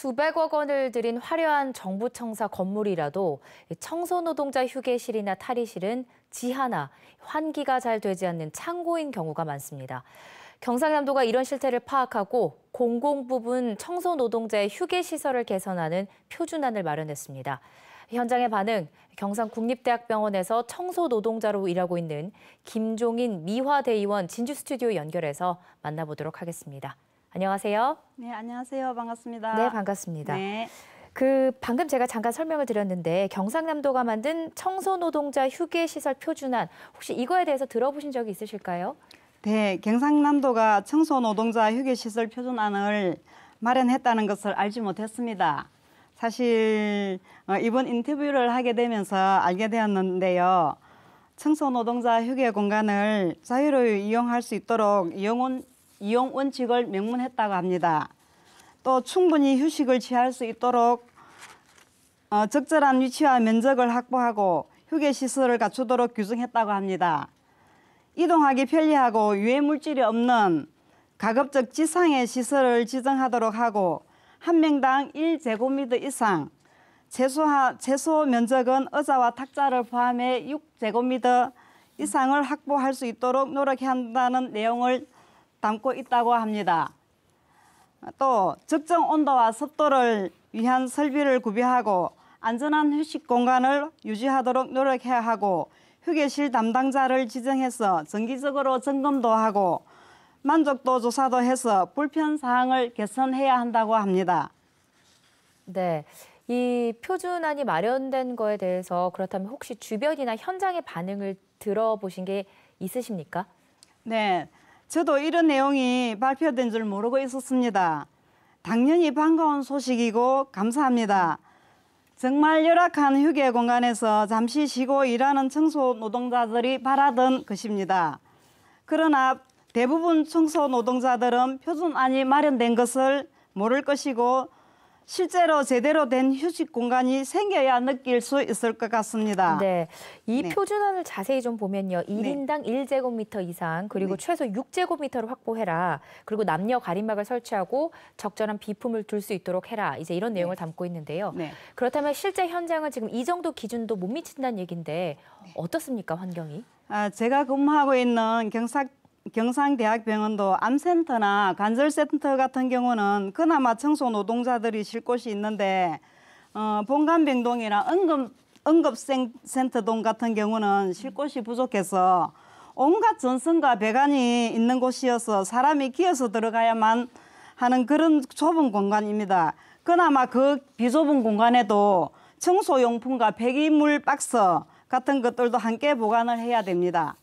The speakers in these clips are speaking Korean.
수백억 원을 들인 화려한 정부청사 건물이라도 청소노동자 휴게실이나 탈의실은 지하나 환기가 잘 되지 않는 창고인 경우가 많습니다. 경상남도가 이런 실태를 파악하고 공공부분 청소노동자의 휴게시설을 개선하는 표준안을 마련했습니다. 현장의 반응, 경상국립대학병원에서 청소노동자로 일하고 있는 김종인 미화대의원 진주스튜디오 연결해서 만나보도록 하겠습니다. 안녕하세요. 네, 안녕하세요. 반갑습니다. 네, 반갑습니다. 네. 그 방금 제가 잠깐 설명을 드렸는데 경상남도가 만든 청소노동자 휴게시설 표준안 혹시 이거에 대해서 들어보신 적이 있으실까요? 네, 경상남도가 청소노동자 휴게시설 표준안을 마련했다는 것을 알지 못했습니다. 사실 어, 이번 인터뷰를 하게 되면서 알게 되었는데요. 청소노동자 휴게 공간을 자유로 이용할 수 있도록 이용원 이용 원칙을 명문했다고 합니다. 또 충분히 휴식을 취할 수 있도록 어, 적절한 위치와 면적을 확보하고 휴게 시설을 갖추도록 규정했다고 합니다. 이동하기 편리하고 유해 물질이 없는 가급적 지상의 시설을 지정하도록 하고 한 명당 1제곱미터 이상 최소 최소 면적은 의자와 탁자를 포함해 6제곱미터 이상을 확보할 수 있도록 노력한다는 내용을 담고 있다고 합니다. 또 적정 온도와 습도를 위한 설비를 구비하고 안전한 휴식 공간을 유지하도록 노력해야 하고 휴게실 담당자를 지정해서 정기적으로 점검도 하고 만족도 조사도 해서 불편 사항을 개선해야 한다고 합니다. 네. 이 표준안이 마련된 거에 대해서 그렇다면 혹시 주변이나 현장의 반응을 들어보신 게 있으십니까? 네. 저도 이런 내용이 발표된 줄 모르고 있었습니다. 당연히 반가운 소식이고 감사합니다. 정말 열악한 휴게 공간에서 잠시 쉬고 일하는 청소 노동자들이 바라던 것입니다. 그러나 대부분 청소 노동자들은 표준안이 마련된 것을 모를 것이고 실제로 제대로 된 휴식 공간이 생겨야 느낄 수 있을 것 같습니다. 네. 이 네. 표준안을 자세히 좀 보면요. 1인당 네. 1제곱미터 이상 그리고 네. 최소 6제곱미터를 확보해라. 그리고 남녀 가림막을 설치하고 적절한 비품을 둘 수 있도록 해라. 이제 이런 네. 내용을 담고 있는데요. 네. 그렇다면 실제 현장은 지금 이 정도 기준도 못 미친다는 얘기인데 네. 어떻습니까, 환경이? 아, 제가 근무하고 있는 경사 경상대학병원도 암센터나 관절센터 같은 경우는 그나마 청소 노동자들이 쉴 곳이 있는데 어, 본관병동이나 응급, 응급센터동 같은 경우는 쉴 곳이 부족해서 온갖 전선과 배관이 있는 곳이어서 사람이 기어서 들어가야만 하는 그런 좁은 공간입니다. 그나마 그 비좁은 공간에도 청소용품과 폐기물 박스 같은 것들도 함께 보관을 해야 됩니다.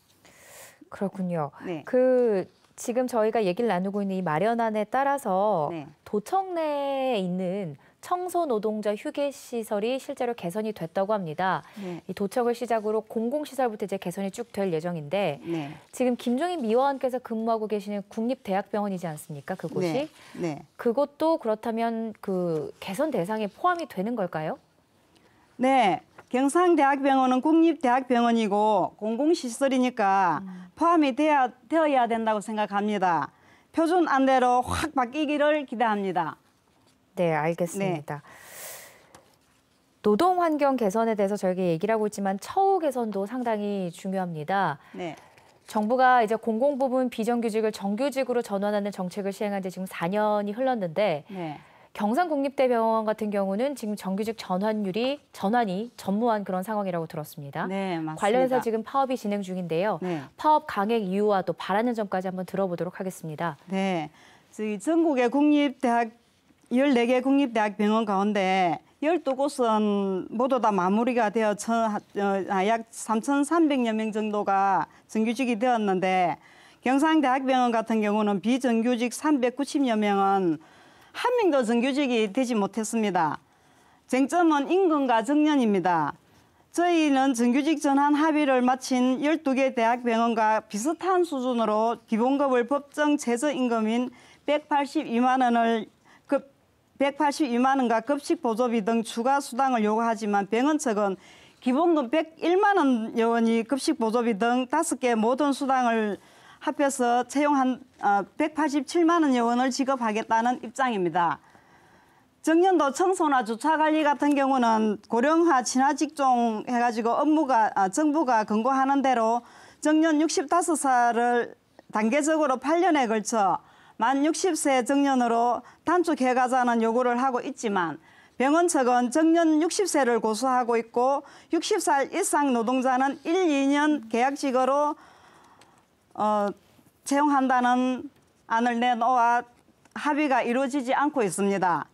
그렇군요. 네. 그 지금 저희가 얘기를 나누고 있는 이 마련안에 따라서 네. 도청 내에 있는 청소 노동자 휴게 시설이 실제로 개선이 됐다고 합니다. 네. 이 도청을 시작으로 공공 시설부터 이제 개선이 쭉 될 예정인데 네. 지금 김종인 미화원께서 근무하고 계시는 국립대학병원이지 않습니까? 그곳이 네. 네. 그것도 그렇다면 그 개선 대상에 포함이 되는 걸까요? 네. 경상대학병원은 국립대학병원이고 공공시설이니까 포함이 되야, 되어야 된다고 생각합니다. 표준 안대로 확 바뀌기를 기대합니다. 네, 알겠습니다. 네. 노동 환경 개선에 대해서 저희가 얘기를 하고 있지만 처우 개선도 상당히 중요합니다. 네. 정부가 이제 공공 부분 비정규직을 정규직으로 전환하는 정책을 시행한 지 지금 4년이 흘렀는데 네. 경상국립대병원 같은 경우는 지금 정규직 전환율이 전환이 전무한 그런 상황이라고 들었습니다. 네, 맞습니다. 관련해서 지금 파업이 진행 중인데요. 네. 파업 강행 이유와 또 바라는 점까지 한번 들어보도록 하겠습니다. 네. 전국의 국립대학 14개 국립대학 병원 가운데 12곳은 모두 다 마무리가 되어 천, 어, 아, 약 3,300여 명 정도가 정규직이 되었는데 경상대학병원 같은 경우는 비정규직 390여 명은 한 명도 정규직이 되지 못했습니다. 쟁점은 임금과 정년입니다. 저희는 정규직 전환 합의를 마친 12개 대학 병원과 비슷한 수준으로 기본급을 법정 최저임금인 182만 원을 급 182만 원과 급식 보조비 등 추가 수당을 요구하지만 병원 측은 기본급 101만 원 여원이 급식 보조비 등 다섯 개 모든 수당을 합해서 채용한 187만 어, 원요원을 지급하겠다는 입장입니다. 정년도 청소나 주차관리 같은 경우는 고령화 친화직종 해가지고 업무가 아, 정부가 근거하는 대로 정년 65살을 단계적으로 8년에 걸쳐 만 60세 정년으로 단축해가자는 요구를 하고 있지만 병원 측은 정년 60세를 고수하고 있고 60살 이상 노동자는 1, 2년 계약직으로 어, 채용한다는 안을 내놓아 합의가 이루어지지 않고 있습니다.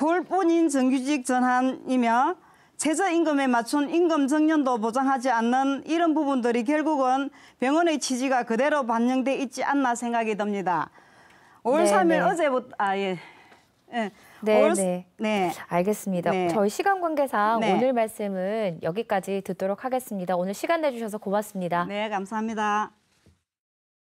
홀뿐인 정규직 전환이며 최저임금에 맞춘 임금 정년도 보장하지 않는 이런 부분들이 결국은 병원의 취지가 그대로 반영돼 있지 않나 생각이 듭니다. 올삼일 네, 네. 어제부터 아 예. 예. 네, 올... 네. 네. 알겠습니다. 네. 저희 시간 관계상 네. 오늘 말씀은 여기까지 듣도록 하겠습니다. 오늘 시간 내주셔서 고맙습니다. 네, 감사합니다.